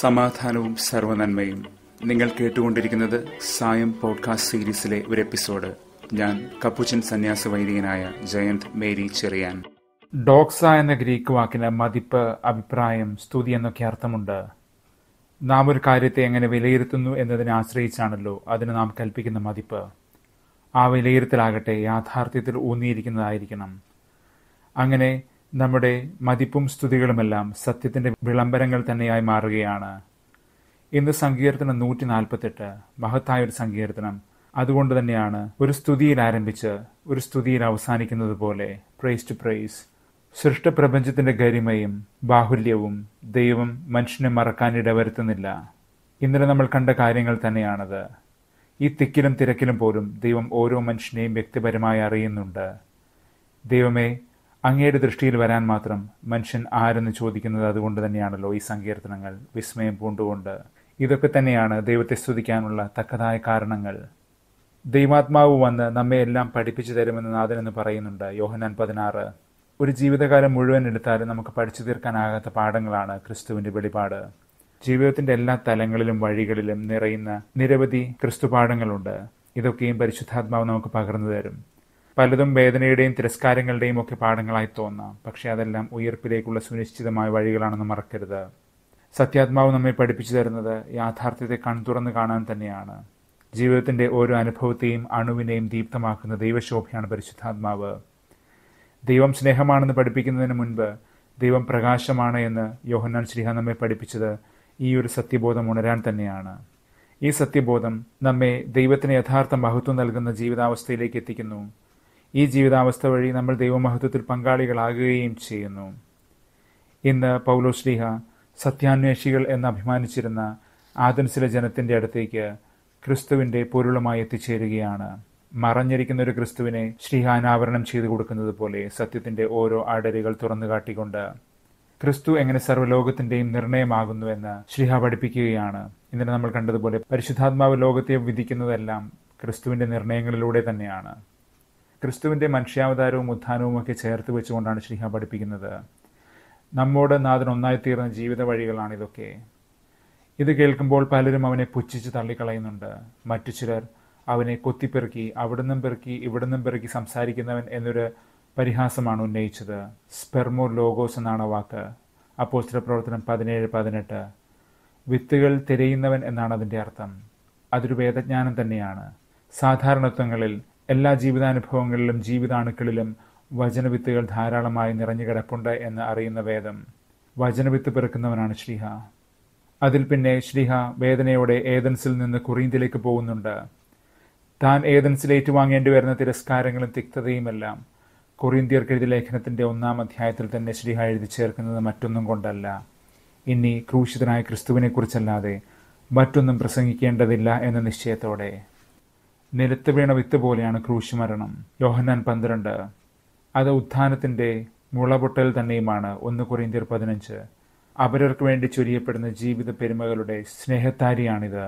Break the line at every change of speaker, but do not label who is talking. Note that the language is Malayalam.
സമാധാനവും സർവനന്മയും നിങ്ങൾ കേട്ടുകൊണ്ടിരിക്കുന്നത് സായം പോഡ്കാസ്റ്റ് സീരീസിലെ ഒരു എപ്പിസോഡ് ഞാൻ കപ്പുച്ചൻ സന്യാസ വൈദികനായ ജയന്ത് മേരി ചെറിയാൻ ഡോക്സ എന്ന ഗ്രീക്ക് വാക്കിന് മതിപ്പ് അഭിപ്രായം സ്തുതി എന്നൊക്കെ അർത്ഥമുണ്ട് നാം ഒരു കാര്യത്തെ എങ്ങനെ വിലയിരുത്തുന്നു എന്നതിനെ ആശ്രയിച്ചാണല്ലോ അതിന് നാം കൽപ്പിക്കുന്ന മതിപ്പ് ആ വിലയിരുത്തലാകട്ടെ യാഥാർത്ഥ്യത്തിൽ ഊന്നിയിരിക്കുന്നതായിരിക്കണം അങ്ങനെ നമ്മുടെ മതിപ്പും സ്തുതികളുമെല്ലാം സത്യത്തിന്റെ വിളംബരങ്ങൾ തന്നെയായി മാറുകയാണ് ഇന്ന് സങ്കീർത്തനം നൂറ്റി നാൽപ്പത്തെട്ട് മഹത്തായ ഒരു സങ്കീർത്തനം അതുകൊണ്ട് തന്നെയാണ് ഒരു സ്തുതിയിൽ ആരംഭിച്ച് ഒരു സ്തുതിയിൽ അവസാനിക്കുന്നത് പോലെ പ്രൈസ് ടു പ്രൈസ് പ്രപഞ്ചത്തിന്റെ ഗരിമയും ബാഹുല്യവും ദൈവം മനുഷ്യനെ മറക്കാൻ ഇടവരുത്തുന്നില്ല ഇന്നലെ നമ്മൾ കണ്ട കാര്യങ്ങൾ തന്നെയാണത് ഈ തിക്കിലും തിരക്കിലും പോലും ദൈവം ഓരോ മനുഷ്യനെയും വ്യക്തിപരമായി അറിയുന്നുണ്ട് ദൈവമേ അങ്ങയുടെ ദൃഷ്ടിയിൽ വരാൻ മാത്രം മനുഷ്യൻ ആരെന്ന് ചോദിക്കുന്നത് അതുകൊണ്ട് തന്നെയാണല്ലോ ഈ സങ്കീർത്തനങ്ങൾ വിസ്മയം പൂണ്ടുകൊണ്ട് ഇതൊക്കെ തന്നെയാണ് ദൈവത്തെ സ്തുതിക്കാനുള്ള തക്കതായ കാരണങ്ങൾ ദൈവാത്മാവ് വന്ന് നമ്മെ എല്ലാം പഠിപ്പിച്ചു തരുമെന്ന് നാഥനെന്ന് പറയുന്നുണ്ട് യോഹനാൻ പതിനാറ് ഒരു ജീവിതകാലം മുഴുവൻ എടുത്താലും നമുക്ക് പഠിച്ചു തീർക്കാനാകാത്ത പാഠങ്ങളാണ് ക്രിസ്തുവിൻ്റെ വെളിപാട് ജീവിതത്തിൻ്റെ എല്ലാ തലങ്ങളിലും വഴികളിലും നിറയുന്ന നിരവധി ക്രിസ്തു പാഠങ്ങളുണ്ട് ഇതൊക്കെയും പരിശുദ്ധാത്മാവ് നമുക്ക് പകർന്നു തരും പലതും വേദനയുടെയും തിരസ്കാരങ്ങളുടെയും ഒക്കെ പാഠങ്ങളായി തോന്നാം പക്ഷേ അതെല്ലാം ഉയർപ്പിലേക്കുള്ള സുനിശ്ചിതമായ വഴികളാണെന്ന് മറക്കരുത് സത്യാത്മാവ് നമ്മെ പഠിപ്പിച്ചു തരുന്നത് യാഥാർത്ഥ്യത്തെ കൺതുറന്ന് കാണാൻ തന്നെയാണ് ജീവിതത്തിൻ്റെ ഓരോ അനുഭവത്തെയും അണുവിനെയും ദീപ്തമാക്കുന്ന ദൈവശോഭയാണ് പരിശുദ്ധാത്മാവ് ദൈവം സ്നേഹമാണെന്ന് പഠിപ്പിക്കുന്നതിന് മുൻപ് ദൈവം പ്രകാശമാണ് എന്ന് യോഹന്നാൻ ശ്രീഹ നമ്മെ പഠിപ്പിച്ചത് ഈ ഒരു സത്യബോധം ഉണരാൻ തന്നെയാണ് ഈ സത്യബോധം നമ്മെ ദൈവത്തിന് യഥാർത്ഥ മഹത്വം നൽകുന്ന ജീവിതാവസ്ഥയിലേക്ക് എത്തിക്കുന്നു ഈ ജീവിതാവസ്ഥ വഴി നമ്മൾ ദൈവമഹത്വത്തിൽ പങ്കാളികളാകുകയും ചെയ്യുന്നു ഇന്ന് ശ്ലീഹ സത്യാന്വേഷികൾ എന്ന് അഭിമാനിച്ചിരുന്ന ആദൻസിലെ ജനത്തിൻ്റെ അടുത്തേക്ക് ക്രിസ്തുവിൻ്റെ പൊരുളുമായി എത്തിച്ചേരുകയാണ് മറഞ്ഞിരിക്കുന്ന ഒരു ക്രിസ്തുവിനെ അനാവരണം ചെയ്തു കൊടുക്കുന്നത് പോലെ സത്യത്തിൻ്റെ ഓരോ അടരുകൾ തുറന്നു കാട്ടിക്കൊണ്ട് ക്രിസ്തു എങ്ങനെ സർവ്വലോകത്തിൻ്റെയും നിർണയമാകുന്നുവെന്ന് ശ്രീഹ പഠിപ്പിക്കുകയാണ് ഇന്നലെ നമ്മൾ കണ്ടതുപോലെ പരിശുദ്ധാത്മാവ് ലോകത്തെ വിധിക്കുന്നതെല്ലാം ക്രിസ്തുവിൻ്റെ നിർണയങ്ങളിലൂടെ തന്നെയാണ് ക്രിസ്തുവിൻ്റെ മനുഷ്യാവതാരവും ഉത്ഥാനവും ഒക്കെ ചേർത്ത് വെച്ചുകൊണ്ടാണ് ശ്രീഹ പഠിപ്പിക്കുന്നത് നമ്മോട് നാഥൻ തീർന്ന ജീവിത ഇതൊക്കെ ഇത് കേൾക്കുമ്പോൾ പലരും അവനെ പുച്ഛിച്ച് തള്ളിക്കളയുന്നുണ്ട് മറ്റു ചിലർ അവനെ കൊത്തിപ്പെറുക്കി അവിടുന്നും പെറുക്കി ഇവിടുന്നും പെറുക്കി സംസാരിക്കുന്നവൻ എന്നൊരു പരിഹാസമാണ് ഉന്നയിച്ചത് സ്പെർമോ ലോഗോസ് എന്നാണ് വാക്ക് ചില പ്രവർത്തനം പതിനേഴ് പതിനെട്ട് വിത്തുകൾ തിരയുന്നവൻ എന്നാണ് അതിൻ്റെ അർത്ഥം അതൊരു വേദജ്ഞാനം തന്നെയാണ് സാധാരണത്വങ്ങളിൽ എല്ലാ ജീവിതാനുഭവങ്ങളിലും ജീവിതാണുക്കളിലും വചനവിത്തുകൾ ധാരാളമായി നിറഞ്ഞു എന്ന് അറിയുന്ന വേദം വചനവിത്ത് പിറക്കുന്നവനാണ് ശ്രീഹ അതിൽ പിന്നെ ശ്രീഹ വേദനയോടെ ഏതൻസിൽ നിന്ന് കുറീന്തിലേക്ക് പോകുന്നുണ്ട് താൻ ഏതൻസിൽ ഏറ്റുവാങ്ങേണ്ടി വരുന്ന തിരസ്കാരങ്ങളും തിക്തതയുമെല്ലാം കൊറിന്തിയർക്കെഴുതിയ ലേഖനത്തിന്റെ ഒന്നാം അധ്യായത്തിൽ തന്നെ ശ്രീഹ എഴുതി ചേർക്കുന്നത് മറ്റൊന്നും കൊണ്ടല്ല ഇനി ക്രൂശിതനായ കുറിച്ചല്ലാതെ മറ്റൊന്നും പ്രസംഗിക്കേണ്ടതില്ല എന്ന നിശ്ചയത്തോടെ നിലത്ത് വീണ വിത്ത് പോലെയാണ് ക്രൂശുമരണം യോഹന്നാൻ പന്ത്രണ്ട് അത് ഉത്ഥാനത്തിൻ്റെ മുളപൊട്ടൽ തന്നെയുമാണ് ഒന്ന് കൊറിയന്തിയർ പതിനഞ്ച് അപരർക്ക് വേണ്ടി ചൊരിയപ്പെടുന്ന ജീവിത പെരുമകളുടെ സ്നേഹത്താരിയാണിത്